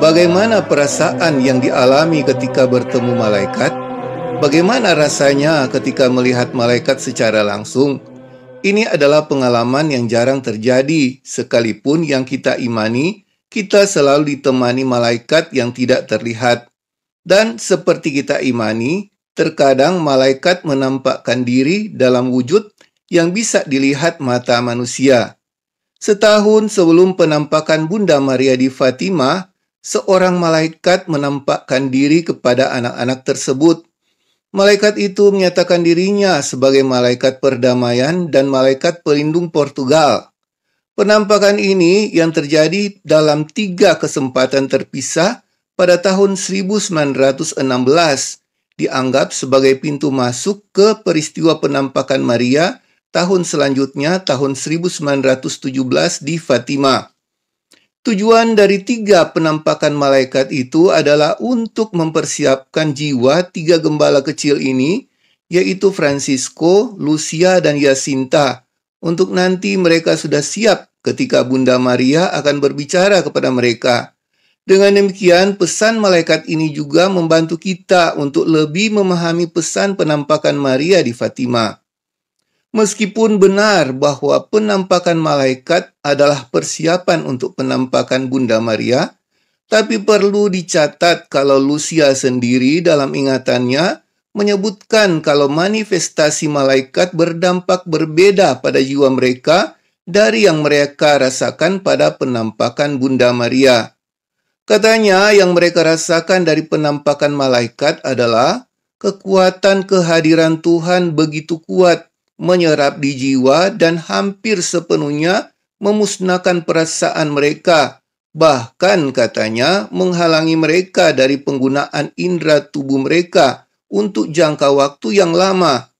Bagaimana perasaan yang dialami ketika bertemu malaikat? Bagaimana rasanya ketika melihat malaikat secara langsung? Ini adalah pengalaman yang jarang terjadi, sekalipun yang kita imani, kita selalu ditemani malaikat yang tidak terlihat. Dan seperti kita imani, terkadang malaikat menampakkan diri dalam wujud yang bisa dilihat mata manusia. Setahun sebelum penampakan Bunda Maria di Fatimah, seorang malaikat menampakkan diri kepada anak-anak tersebut Malaikat itu menyatakan dirinya sebagai malaikat perdamaian dan malaikat pelindung Portugal. Penampakan ini yang terjadi dalam tiga kesempatan terpisah pada tahun 1916 dianggap sebagai pintu masuk ke peristiwa penampakan Maria tahun selanjutnya tahun 1917 di Fatima. Tujuan dari tiga penampakan malaikat itu adalah untuk mempersiapkan jiwa tiga gembala kecil ini, yaitu Francisco, Lucia, dan Yasinta, untuk nanti mereka sudah siap ketika Bunda Maria akan berbicara kepada mereka. Dengan demikian, pesan malaikat ini juga membantu kita untuk lebih memahami pesan penampakan Maria di Fatima. Meskipun benar bahwa penampakan malaikat adalah persiapan untuk penampakan Bunda Maria, tapi perlu dicatat kalau Lucia sendiri dalam ingatannya menyebutkan kalau manifestasi malaikat berdampak berbeda pada jiwa mereka dari yang mereka rasakan pada penampakan Bunda Maria. Katanya yang mereka rasakan dari penampakan malaikat adalah kekuatan kehadiran Tuhan begitu kuat menyerap di jiwa dan hampir sepenuhnya memusnahkan perasaan mereka, bahkan katanya menghalangi mereka dari penggunaan indera tubuh mereka untuk jangka waktu yang lama.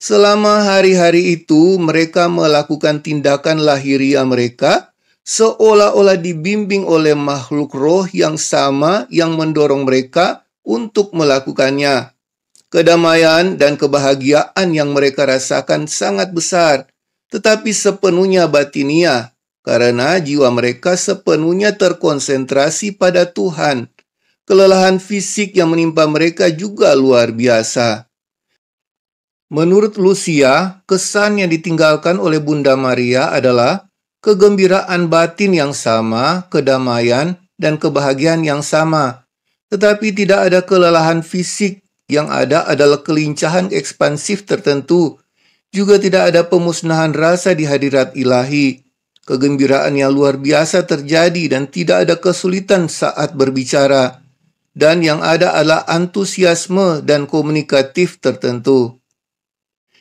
Selama hari-hari itu, mereka melakukan tindakan lahiriah mereka seolah-olah dibimbing oleh makhluk roh yang sama yang mendorong mereka untuk melakukannya. Kedamaian dan kebahagiaan yang mereka rasakan sangat besar, tetapi sepenuhnya batiniah karena jiwa mereka sepenuhnya terkonsentrasi pada Tuhan. Kelelahan fisik yang menimpa mereka juga luar biasa. Menurut Lucia, kesan yang ditinggalkan oleh Bunda Maria adalah kegembiraan batin yang sama, kedamaian, dan kebahagiaan yang sama, tetapi tidak ada kelelahan fisik yang ada adalah kelincahan ekspansif tertentu. Juga tidak ada pemusnahan rasa di hadirat ilahi. Kegembiraan yang luar biasa terjadi dan tidak ada kesulitan saat berbicara. Dan yang ada adalah antusiasme dan komunikatif tertentu.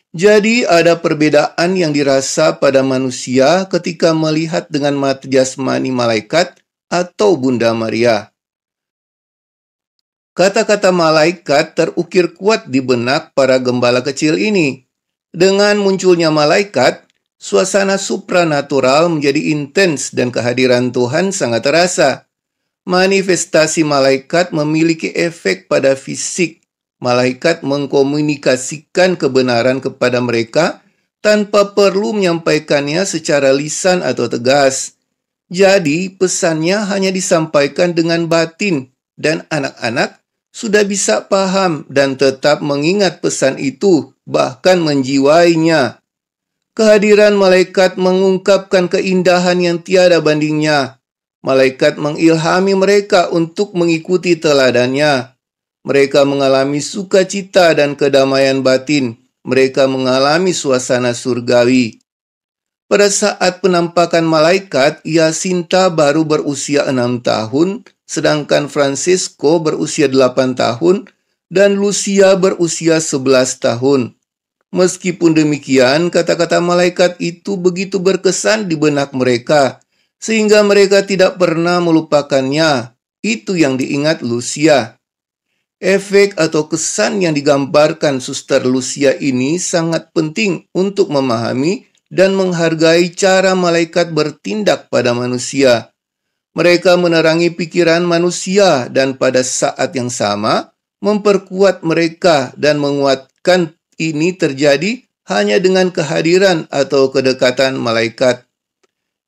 Jadi ada perbedaan yang dirasa pada manusia ketika melihat dengan mata jasmani malaikat atau Bunda Maria. Kata-kata malaikat terukir kuat di benak para gembala kecil ini. Dengan munculnya malaikat, suasana supranatural menjadi intens dan kehadiran Tuhan sangat terasa. Manifestasi malaikat memiliki efek pada fisik. Malaikat mengkomunikasikan kebenaran kepada mereka tanpa perlu menyampaikannya secara lisan atau tegas. Jadi, pesannya hanya disampaikan dengan batin, dan anak-anak sudah bisa paham dan tetap mengingat pesan itu, bahkan menjiwainya. Kehadiran malaikat mengungkapkan keindahan yang tiada bandingnya. Malaikat mengilhami mereka untuk mengikuti teladannya. Mereka mengalami sukacita dan kedamaian batin. Mereka mengalami suasana surgawi. Pada saat penampakan malaikat, Yasinta baru berusia enam tahun sedangkan Francisco berusia 8 tahun dan Lucia berusia 11 tahun. Meskipun demikian, kata-kata malaikat itu begitu berkesan di benak mereka, sehingga mereka tidak pernah melupakannya. Itu yang diingat Lucia. Efek atau kesan yang digambarkan suster Lucia ini sangat penting untuk memahami dan menghargai cara malaikat bertindak pada manusia. Mereka menerangi pikiran manusia dan pada saat yang sama memperkuat mereka dan menguatkan ini terjadi hanya dengan kehadiran atau kedekatan malaikat.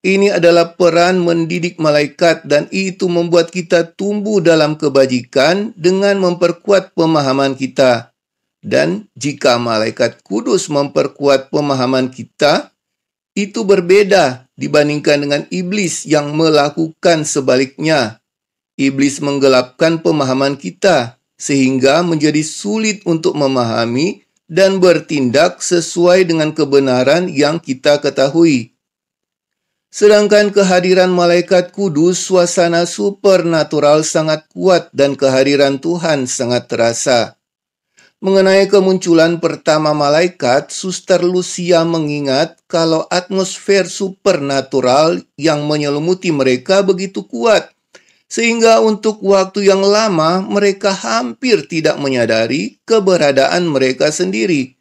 Ini adalah peran mendidik malaikat dan itu membuat kita tumbuh dalam kebajikan dengan memperkuat pemahaman kita. Dan jika malaikat kudus memperkuat pemahaman kita, itu berbeda dibandingkan dengan iblis yang melakukan sebaliknya. Iblis menggelapkan pemahaman kita sehingga menjadi sulit untuk memahami dan bertindak sesuai dengan kebenaran yang kita ketahui. Sedangkan kehadiran malaikat kudus, suasana supernatural sangat kuat dan kehadiran Tuhan sangat terasa. Mengenai kemunculan pertama malaikat, Suster Lucia mengingat kalau atmosfer supernatural yang menyelimuti mereka begitu kuat, sehingga untuk waktu yang lama mereka hampir tidak menyadari keberadaan mereka sendiri.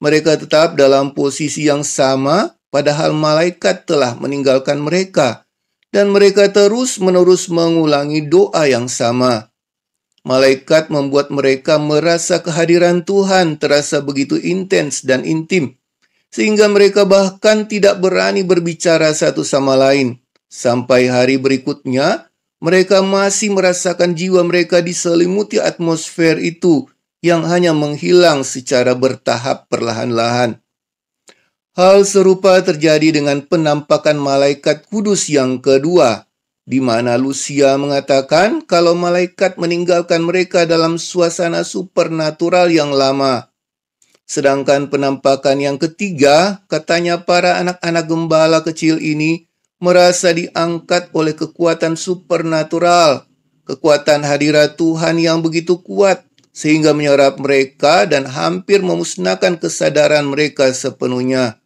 Mereka tetap dalam posisi yang sama, padahal malaikat telah meninggalkan mereka, dan mereka terus-menerus mengulangi doa yang sama. Malaikat membuat mereka merasa kehadiran Tuhan terasa begitu intens dan intim, sehingga mereka bahkan tidak berani berbicara satu sama lain. Sampai hari berikutnya, mereka masih merasakan jiwa mereka diselimuti atmosfer itu yang hanya menghilang secara bertahap perlahan-lahan. Hal serupa terjadi dengan penampakan malaikat kudus yang kedua di mana Lucia mengatakan kalau malaikat meninggalkan mereka dalam suasana supernatural yang lama. Sedangkan penampakan yang ketiga, katanya para anak-anak gembala kecil ini merasa diangkat oleh kekuatan supernatural, kekuatan hadirat Tuhan yang begitu kuat, sehingga menyerap mereka dan hampir memusnahkan kesadaran mereka sepenuhnya.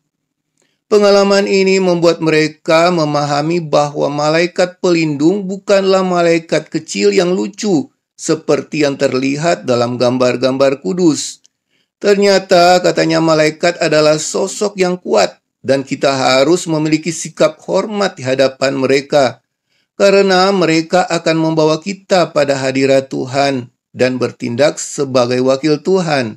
Pengalaman ini membuat mereka memahami bahwa malaikat pelindung bukanlah malaikat kecil yang lucu, seperti yang terlihat dalam gambar-gambar kudus. Ternyata, katanya, malaikat adalah sosok yang kuat, dan kita harus memiliki sikap hormat di hadapan mereka, karena mereka akan membawa kita pada hadirat Tuhan dan bertindak sebagai wakil Tuhan.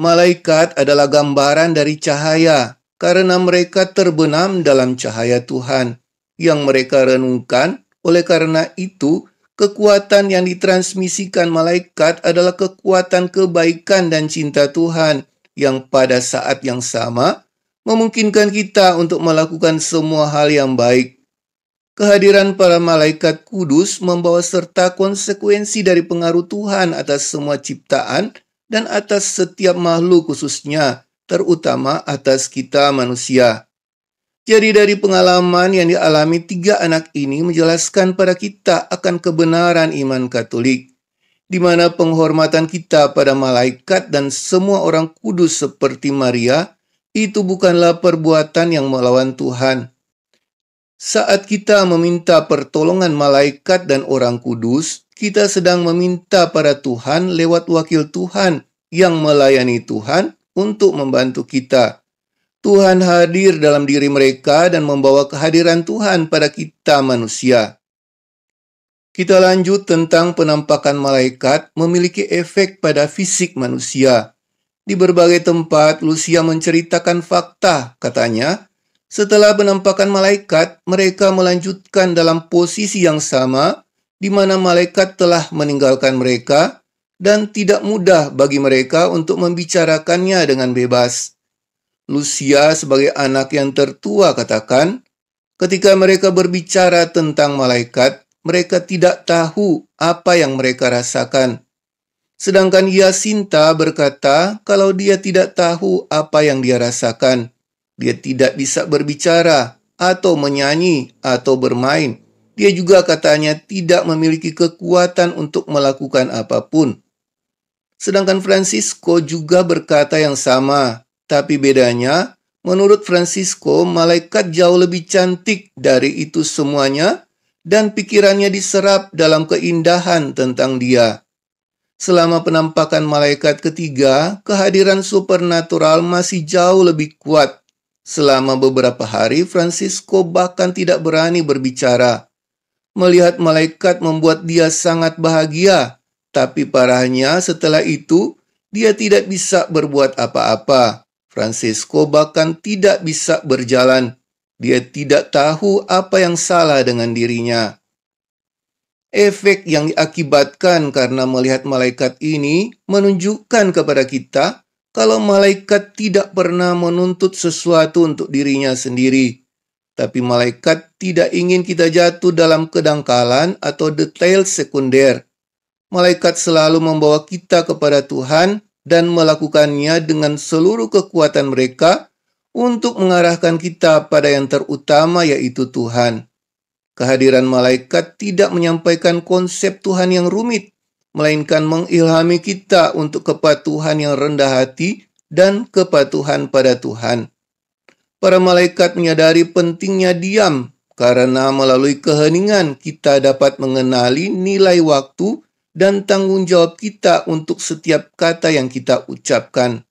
Malaikat adalah gambaran dari cahaya karena mereka terbenam dalam cahaya Tuhan yang mereka renungkan. Oleh karena itu, kekuatan yang ditransmisikan malaikat adalah kekuatan kebaikan dan cinta Tuhan yang pada saat yang sama memungkinkan kita untuk melakukan semua hal yang baik. Kehadiran para malaikat kudus membawa serta konsekuensi dari pengaruh Tuhan atas semua ciptaan dan atas setiap makhluk khususnya terutama atas kita manusia. Jadi dari pengalaman yang dialami tiga anak ini menjelaskan pada kita akan kebenaran iman Katolik, di mana penghormatan kita pada malaikat dan semua orang kudus seperti Maria itu bukanlah perbuatan yang melawan Tuhan. Saat kita meminta pertolongan malaikat dan orang kudus, kita sedang meminta pada Tuhan lewat wakil Tuhan yang melayani Tuhan untuk membantu kita. Tuhan hadir dalam diri mereka dan membawa kehadiran Tuhan pada kita manusia. Kita lanjut tentang penampakan malaikat memiliki efek pada fisik manusia. Di berbagai tempat, Lucia menceritakan fakta, katanya, setelah penampakan malaikat, mereka melanjutkan dalam posisi yang sama, di mana malaikat telah meninggalkan mereka, dan tidak mudah bagi mereka untuk membicarakannya dengan bebas. Lucia sebagai anak yang tertua katakan, ketika mereka berbicara tentang malaikat, mereka tidak tahu apa yang mereka rasakan. Sedangkan Yasinta berkata kalau dia tidak tahu apa yang dia rasakan. Dia tidak bisa berbicara atau menyanyi atau bermain. Dia juga katanya tidak memiliki kekuatan untuk melakukan apapun. Sedangkan Francisco juga berkata yang sama, tapi bedanya, menurut Francisco, malaikat jauh lebih cantik dari itu semuanya dan pikirannya diserap dalam keindahan tentang dia. Selama penampakan malaikat ketiga, kehadiran supernatural masih jauh lebih kuat. Selama beberapa hari, Francisco bahkan tidak berani berbicara. Melihat malaikat membuat dia sangat bahagia, tapi parahnya setelah itu, dia tidak bisa berbuat apa-apa. Francesco bahkan tidak bisa berjalan. Dia tidak tahu apa yang salah dengan dirinya. Efek yang diakibatkan karena melihat malaikat ini menunjukkan kepada kita kalau malaikat tidak pernah menuntut sesuatu untuk dirinya sendiri. Tapi malaikat tidak ingin kita jatuh dalam kedangkalan atau detail sekunder malaikat selalu membawa kita kepada Tuhan dan melakukannya dengan seluruh kekuatan mereka untuk mengarahkan kita pada yang terutama, yaitu Tuhan. Kehadiran malaikat tidak menyampaikan konsep Tuhan yang rumit, melainkan mengilhami kita untuk kepatuhan yang rendah hati dan kepatuhan pada Tuhan. Para malaikat menyadari pentingnya diam karena melalui keheningan kita dapat mengenali nilai waktu dan tanggung jawab kita untuk setiap kata yang kita ucapkan.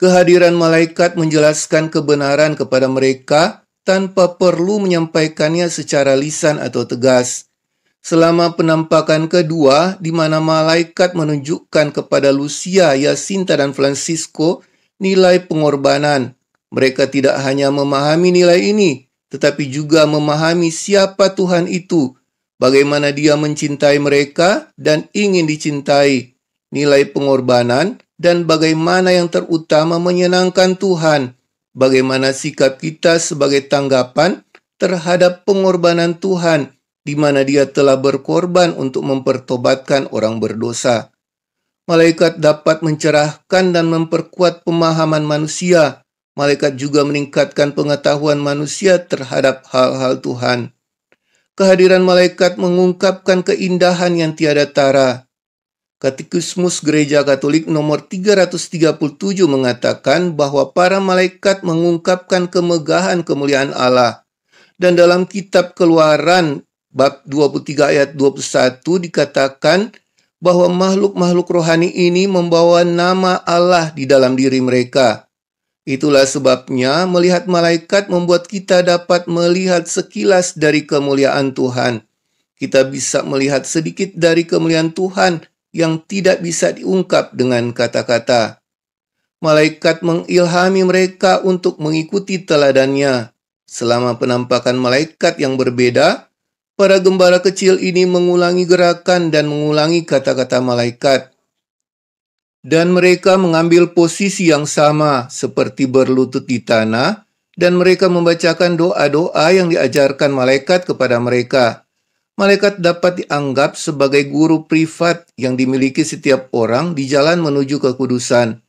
Kehadiran malaikat menjelaskan kebenaran kepada mereka tanpa perlu menyampaikannya secara lisan atau tegas. Selama penampakan kedua, di mana malaikat menunjukkan kepada Lucia, Yasinta, dan Francisco nilai pengorbanan, mereka tidak hanya memahami nilai ini, tetapi juga memahami siapa Tuhan itu bagaimana dia mencintai mereka dan ingin dicintai, nilai pengorbanan, dan bagaimana yang terutama menyenangkan Tuhan, bagaimana sikap kita sebagai tanggapan terhadap pengorbanan Tuhan, di mana Dia telah berkorban untuk mempertobatkan orang berdosa. Malaikat dapat mencerahkan dan memperkuat pemahaman manusia. Malaikat juga meningkatkan pengetahuan manusia terhadap hal-hal Tuhan kehadiran malaikat mengungkapkan keindahan yang tiada tara. Katekismus Gereja Katolik nomor 337 mengatakan bahwa para malaikat mengungkapkan kemegahan kemuliaan Allah. Dan dalam kitab Keluaran bab 23 ayat 21 dikatakan bahwa makhluk-makhluk rohani ini membawa nama Allah di dalam diri mereka. Itulah sebabnya melihat malaikat membuat kita dapat melihat sekilas dari kemuliaan Tuhan. Kita bisa melihat sedikit dari kemuliaan Tuhan yang tidak bisa diungkap dengan kata-kata. Malaikat mengilhami mereka untuk mengikuti teladannya. Selama penampakan malaikat yang berbeda, para gembala kecil ini mengulangi gerakan dan mengulangi kata-kata malaikat. Dan mereka mengambil posisi yang sama seperti berlutut di tanah, dan mereka membacakan doa-doa yang diajarkan malaikat kepada mereka. Malaikat dapat dianggap sebagai guru privat yang dimiliki setiap orang di jalan menuju kekudusan.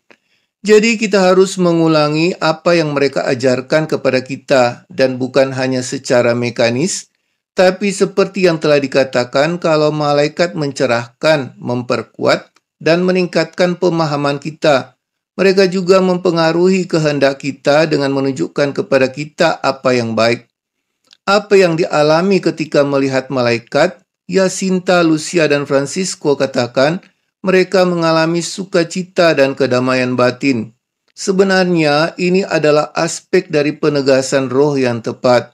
Jadi, kita harus mengulangi apa yang mereka ajarkan kepada kita, dan bukan hanya secara mekanis, tapi seperti yang telah dikatakan, kalau malaikat mencerahkan, memperkuat, dan meningkatkan pemahaman kita. Mereka juga mempengaruhi kehendak kita dengan menunjukkan kepada kita apa yang baik. Apa yang dialami ketika melihat malaikat, Yasinta, Lucia, dan Francisco katakan, mereka mengalami sukacita dan kedamaian batin. Sebenarnya, ini adalah aspek dari penegasan roh yang tepat.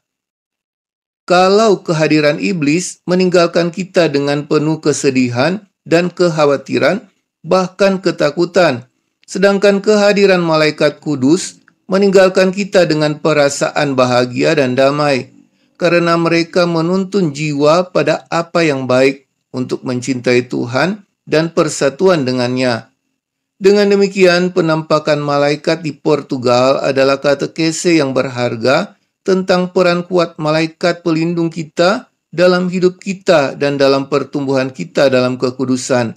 Kalau kehadiran iblis meninggalkan kita dengan penuh kesedihan dan kekhawatiran, bahkan ketakutan. Sedangkan kehadiran malaikat kudus meninggalkan kita dengan perasaan bahagia dan damai, karena mereka menuntun jiwa pada apa yang baik untuk mencintai Tuhan dan persatuan dengannya. Dengan demikian, penampakan malaikat di Portugal adalah katekese yang berharga tentang peran kuat malaikat pelindung kita dalam hidup kita dan dalam pertumbuhan kita dalam kekudusan.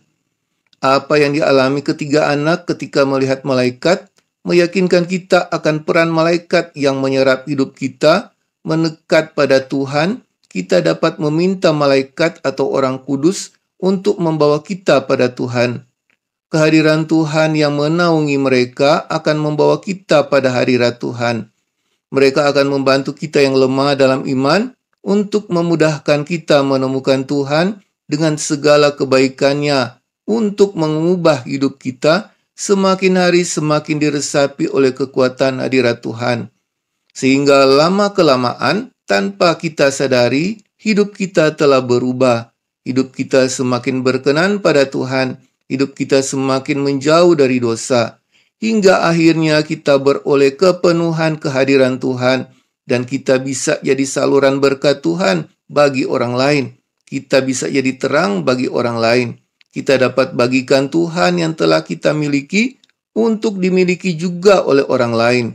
Apa yang dialami ketiga anak ketika melihat malaikat meyakinkan kita akan peran malaikat yang menyerap hidup kita, menekat pada Tuhan, kita dapat meminta malaikat atau orang kudus untuk membawa kita pada Tuhan. Kehadiran Tuhan yang menaungi mereka akan membawa kita pada hadirat Tuhan. Mereka akan membantu kita yang lemah dalam iman untuk memudahkan kita menemukan Tuhan dengan segala kebaikannya untuk mengubah hidup kita semakin hari semakin diresapi oleh kekuatan hadirat Tuhan. Sehingga lama-kelamaan tanpa kita sadari, hidup kita telah berubah. Hidup kita semakin berkenan pada Tuhan, hidup kita semakin menjauh dari dosa. Hingga akhirnya kita beroleh kepenuhan kehadiran Tuhan dan kita bisa jadi saluran berkat Tuhan bagi orang lain. Kita bisa jadi terang bagi orang lain kita dapat bagikan Tuhan yang telah kita miliki untuk dimiliki juga oleh orang lain.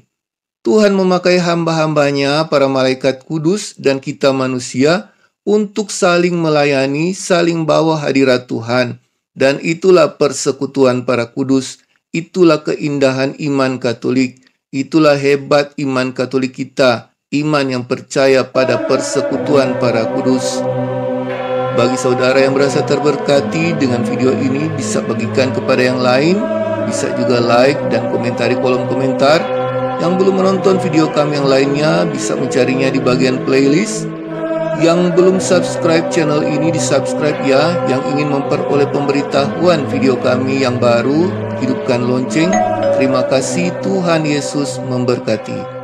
Tuhan memakai hamba-hambanya, para malaikat kudus, dan kita manusia untuk saling melayani, saling bawa hadirat Tuhan. Dan itulah persekutuan para kudus, itulah keindahan iman Katolik, itulah hebat iman Katolik kita, iman yang percaya pada persekutuan para kudus. Bagi saudara yang merasa terberkati dengan video ini bisa bagikan kepada yang lain, bisa juga like dan komentari kolom komentar. Yang belum menonton video kami yang lainnya bisa mencarinya di bagian playlist. Yang belum subscribe channel ini di subscribe ya Yang ingin memperoleh pemberitahuan video kami yang baru Hidupkan lonceng Terima kasih Tuhan Yesus memberkati